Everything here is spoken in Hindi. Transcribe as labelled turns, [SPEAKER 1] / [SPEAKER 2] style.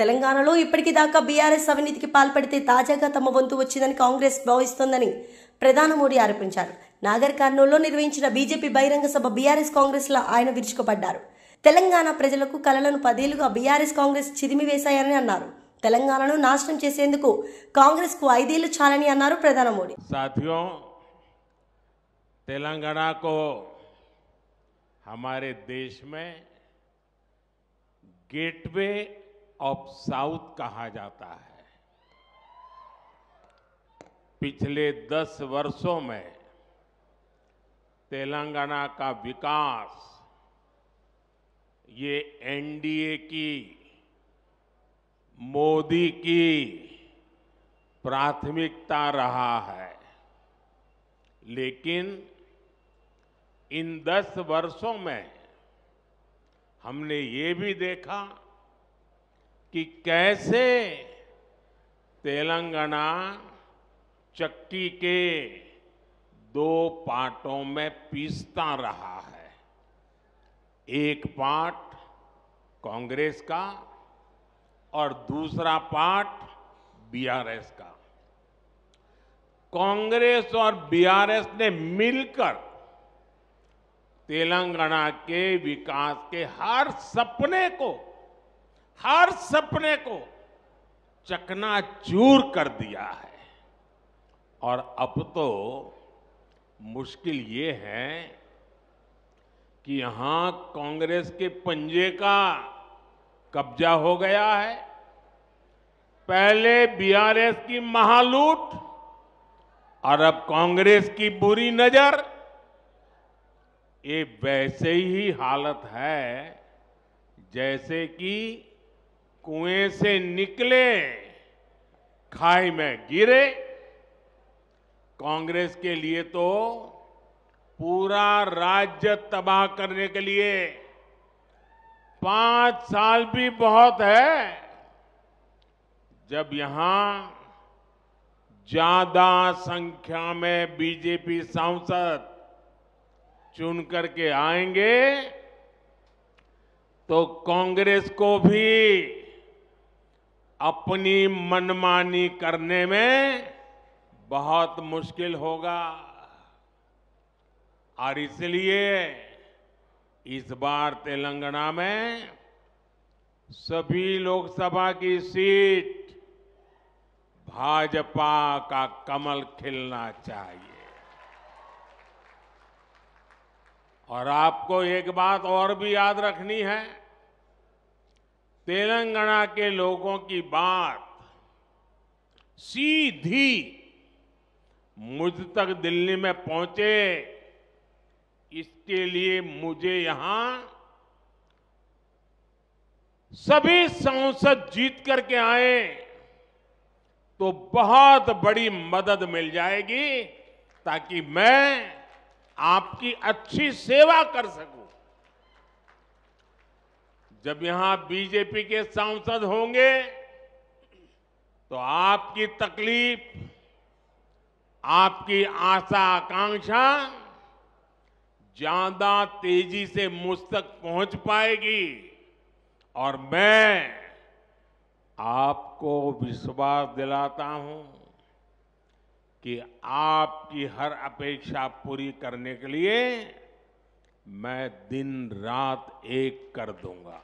[SPEAKER 1] తెలంగాణలో ఇప్పటికి దాకా బీఆర్ఎస్ అవినీతికి పాల్పడితే తాజాగా తమ వంతు వచ్చిందని కాంగ్రెస్ భావిస్తోందని ప్రధాని మోడీ ఆరోపించారు నాగర్ కర్నూల్లో నిర్వహించిన బీజేపీ బహిరంగ సభ బీఆర్ఎస్ కాంగ్రెస్లో ఆయన విరుచుకుపడ్డారు తెలంగాణ ప్రజలకు కలలను పదేళ్లుగా బీఆర్ఎస్ కాంగ్రెస్ చిదిమి వేశాయని అన్నారు తెలంగాణను నాశనం చేసేందుకు కాంగ్రెస్ కు ఐదేళ్లు చాలని అన్నారు ప్రధాన మోడీ సాథియోं తెలంగాణ को ऑफ साउथ कहा जाता है पिछले दस वर्षों में तेलंगाना का विकास ये एनडीए की मोदी की प्राथमिकता रहा है लेकिन इन दस वर्षों में हमने ये भी देखा कि कैसे तेलंगाना चक्की के दो पार्टों में पीसता रहा है एक पार्ट कांग्रेस का और दूसरा पार्ट बीआरएस का कांग्रेस और बीआरएस ने मिलकर तेलंगाना के विकास के हर सपने को हर सपने को चकनाचूर कर दिया है और अब तो मुश्किल ये है कि यहां कांग्रेस के पंजे का कब्जा हो गया है पहले बीआरएस की महालूट और अब कांग्रेस की बुरी नजर ये वैसे ही हालत है जैसे कि कुएं से निकले खाई में गिरे कांग्रेस के लिए तो पूरा राज्य तबाह करने के लिए पांच साल भी बहुत है जब यहां ज्यादा संख्या में बीजेपी सांसद चुन करके आएंगे तो कांग्रेस को भी अपनी मनमानी करने में बहुत मुश्किल होगा और इसलिए इस बार तेलंगाना में सभी लोकसभा की सीट भाजपा का कमल खिलना चाहिए और आपको एक बात और भी याद रखनी है तेलंगाना के लोगों की बात सीधी मुझ तक दिल्ली में पहुंचे इसके लिए मुझे यहां सभी सांसद जीत करके आए तो बहुत बड़ी मदद मिल जाएगी ताकि मैं आपकी अच्छी सेवा कर सकूं जब यहां बीजेपी के सांसद होंगे तो आपकी तकलीफ आपकी आशा आकांक्षा ज्यादा तेजी से मुझ तक पहुंच पाएगी और मैं आपको विश्वास दिलाता हूं कि आपकी हर अपेक्षा पूरी करने के लिए मैं दिन रात एक कर दूंगा